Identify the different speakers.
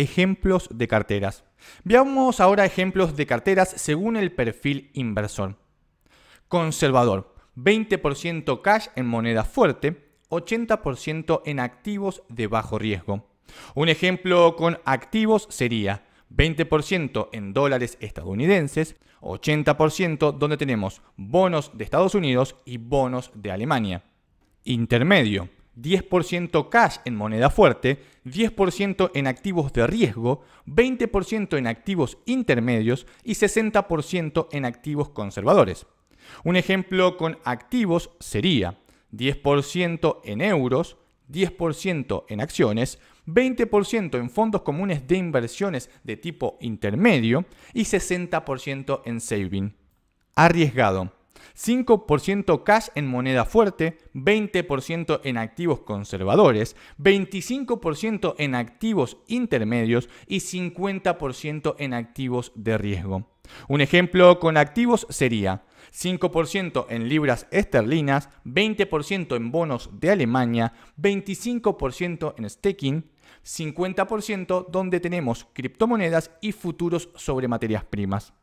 Speaker 1: Ejemplos de carteras. Veamos ahora ejemplos de carteras según el perfil inversor. Conservador. 20% cash en moneda fuerte, 80% en activos de bajo riesgo. Un ejemplo con activos sería 20% en dólares estadounidenses, 80% donde tenemos bonos de Estados Unidos y bonos de Alemania. Intermedio. 10% cash en moneda fuerte, 10% en activos de riesgo, 20% en activos intermedios y 60% en activos conservadores. Un ejemplo con activos sería 10% en euros, 10% en acciones, 20% en fondos comunes de inversiones de tipo intermedio y 60% en saving. Arriesgado. 5% cash en moneda fuerte, 20% en activos conservadores, 25% en activos intermedios y 50% en activos de riesgo. Un ejemplo con activos sería 5% en libras esterlinas, 20% en bonos de Alemania, 25% en staking, 50% donde tenemos criptomonedas y futuros sobre materias primas.